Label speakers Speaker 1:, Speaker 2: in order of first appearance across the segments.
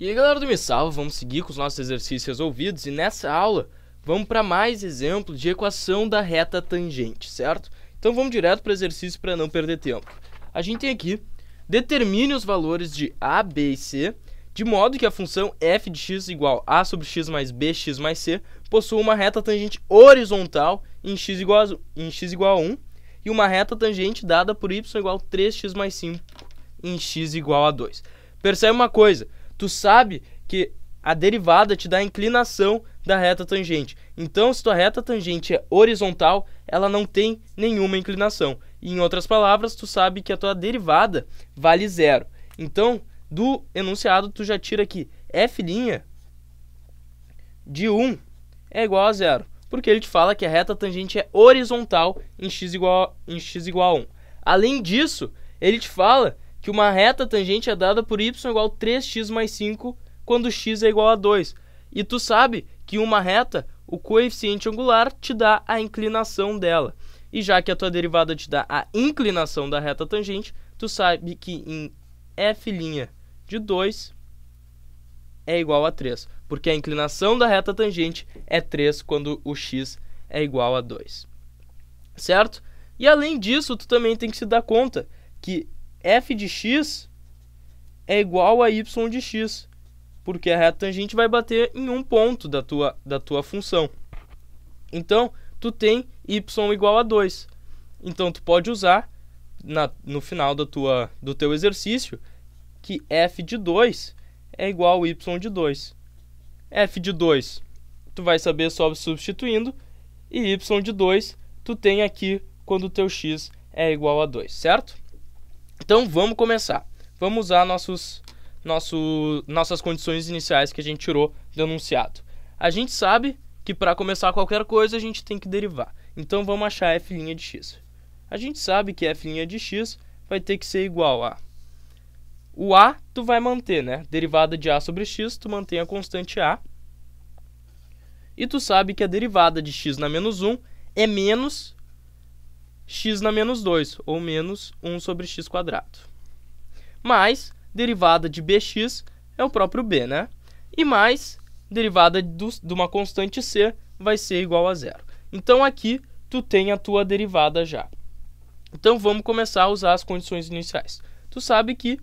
Speaker 1: E aí galera do Me Salva, vamos seguir com os nossos exercícios resolvidos e nessa aula vamos para mais exemplo de equação da reta tangente, certo? Então vamos direto para o exercício para não perder tempo. A gente tem aqui, determine os valores de a, b e c, de modo que a função f de x igual a sobre x mais b, x mais c, possua uma reta tangente horizontal em x igual a, em x igual a 1 e uma reta tangente dada por y igual a 3x mais 5 em x igual a 2. Percebe uma coisa, tu sabe que a derivada te dá a inclinação da reta tangente. Então, se tua reta tangente é horizontal, ela não tem nenhuma inclinação. E, em outras palavras, tu sabe que a tua derivada vale zero. Então, do enunciado, tu já tira que f' de 1 é igual a zero, porque ele te fala que a reta tangente é horizontal em x igual, a, em x igual a 1. Além disso, ele te fala que uma reta tangente é dada por y igual a 3x mais 5 quando x é igual a 2. E tu sabe que uma reta, o coeficiente angular te dá a inclinação dela. E já que a tua derivada te dá a inclinação da reta tangente, tu sabe que em f' de 2 é igual a 3, porque a inclinação da reta tangente é 3 quando o x é igual a 2. Certo? E além disso, tu também tem que se dar conta que f de x é igual a y de x, porque a reta tangente vai bater em um ponto da tua, da tua função. Então, tu tem y igual a 2. Então, tu pode usar na, no final da tua, do teu exercício que f de 2 é igual a y de 2. f de 2 tu vai saber só substituindo e y de 2 tu tem aqui quando o teu x é igual a 2, certo? Então vamos começar. Vamos usar nossos, nosso, nossas condições iniciais que a gente tirou do enunciado. A gente sabe que para começar qualquer coisa a gente tem que derivar. Então vamos achar f' de x. A gente sabe que f' de x vai ter que ser igual a o a tu vai manter, né? Derivada de a sobre x, tu mantém a constante a. E tu sabe que a derivada de x na menos 1 é menos x na menos 2, ou menos 1 sobre x quadrado. Mais derivada de bx é o próprio b, né? E mais derivada do, de uma constante c vai ser igual a zero. Então aqui tu tem a tua derivada já. Então vamos começar a usar as condições iniciais. Tu sabe que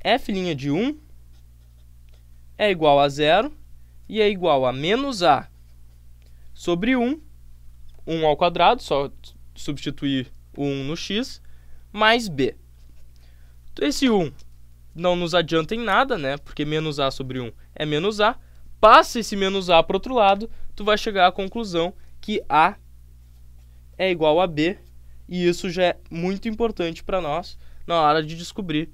Speaker 1: f' de 1 é igual a zero e é igual a menos a sobre 1 1 ao quadrado, só substituir o 1 no x, mais b. Então, esse 1 não nos adianta em nada, né? Porque menos a sobre 1 é menos a. Passa esse menos a para outro lado, tu vai chegar à conclusão que a é igual a b. E isso já é muito importante para nós na hora de descobrir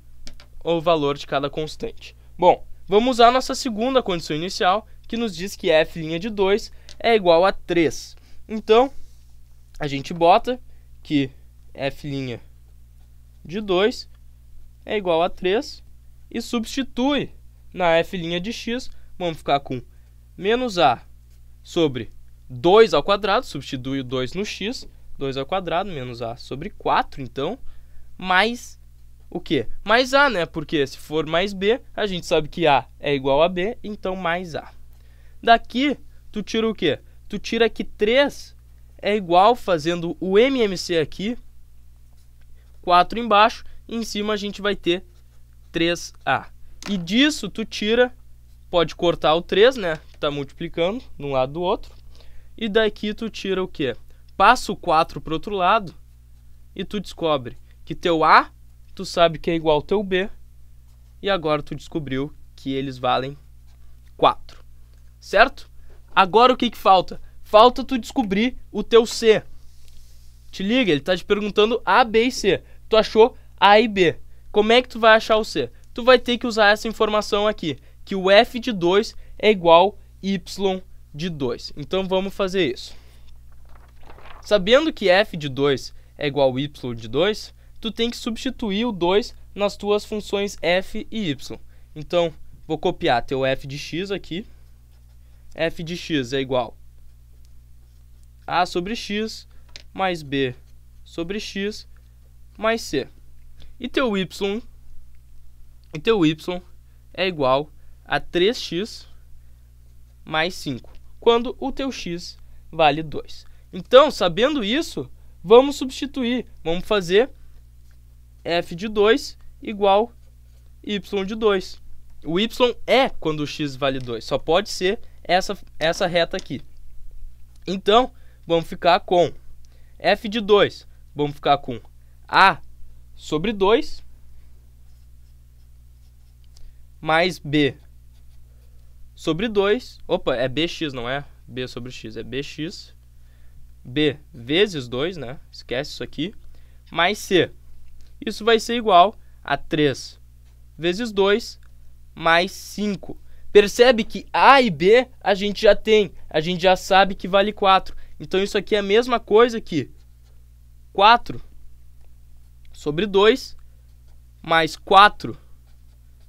Speaker 1: o valor de cada constante. Bom, vamos a nossa segunda condição inicial, que nos diz que f' de 2 é igual a 3. Então, a gente bota que f' de 2 é igual a 3 e substitui na f' de x, vamos ficar com menos a sobre 2 ao quadrado, substitui o 2 no x, 2 ao quadrado menos a sobre 4, então, mais o quê? Mais a, né? Porque se for mais b, a gente sabe que a é igual a b, então mais a. Daqui, tu tira o quê? tu tira que 3 é igual fazendo o MMC aqui, 4 embaixo, e em cima a gente vai ter 3A. E disso tu tira, pode cortar o 3, né? Tá multiplicando de um lado do outro. E daqui tu tira o quê? Passa o 4 para o outro lado e tu descobre que teu A, tu sabe que é igual ao teu B. E agora tu descobriu que eles valem 4. Certo? Agora o que, que falta? Falta tu descobrir o teu C. Te liga, ele está te perguntando A, B e C. Tu achou A e B. Como é que tu vai achar o C? Tu vai ter que usar essa informação aqui, que o F de 2 é igual Y de 2. Então vamos fazer isso. Sabendo que F de 2 é igual a Y de 2, tu tem que substituir o 2 nas tuas funções F e Y. Então, vou copiar teu F de X aqui, f de x é igual a sobre x mais b sobre x mais c. E teu y e teu y é igual a 3x mais 5, quando o teu x vale 2. Então, sabendo isso, vamos substituir, vamos fazer f de 2 igual y de 2. O y é quando o x vale 2, só pode ser essa, essa reta aqui. Então, vamos ficar com f de 2. Vamos ficar com a sobre 2 mais b sobre 2. Opa, é bx, não é? b sobre x, é bx. b vezes 2, né? Esquece isso aqui. Mais c. Isso vai ser igual a 3 vezes 2 mais 5 Percebe que A e B a gente já tem, a gente já sabe que vale 4. Então isso aqui é a mesma coisa que 4 sobre 2 mais 4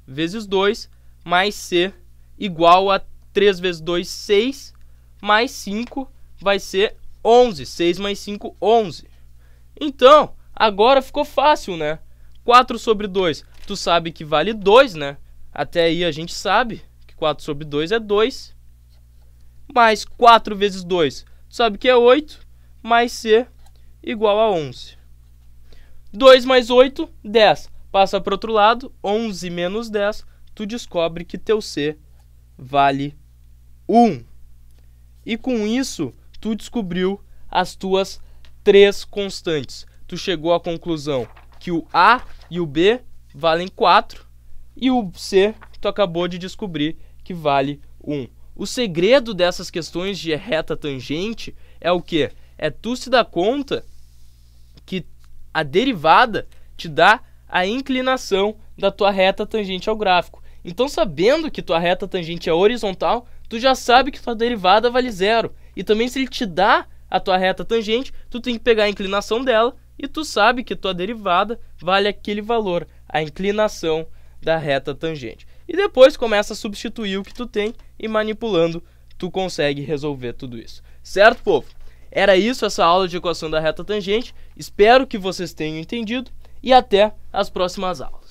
Speaker 1: vezes 2 mais C igual a 3 vezes 2, 6, mais 5 vai ser 11. 6 mais 5, 11. Então, agora ficou fácil, né? 4 sobre 2, tu sabe que vale 2, né? Até aí a gente sabe. 4 sobre 2 é 2. Mais 4 vezes 2, tu sabe que é 8. Mais C igual a 11. 2 mais 8, 10. Passa para o outro lado, 11 menos 10, tu descobre que teu C vale 1. E com isso, tu descobriu as tuas três constantes. Tu chegou à conclusão que o A e o B valem 4 e o C tu acabou de descobrir que vale 1. O segredo dessas questões de reta tangente é o que? É tu se dar conta que a derivada te dá a inclinação da tua reta tangente ao gráfico. Então, sabendo que tua reta tangente é horizontal, tu já sabe que tua derivada vale zero. E também se ele te dá a tua reta tangente, tu tem que pegar a inclinação dela e tu sabe que tua derivada vale aquele valor, a inclinação da reta tangente e depois começa a substituir o que tu tem e manipulando tu consegue resolver tudo isso. Certo, povo? Era isso essa aula de equação da reta tangente. Espero que vocês tenham entendido e até as próximas aulas.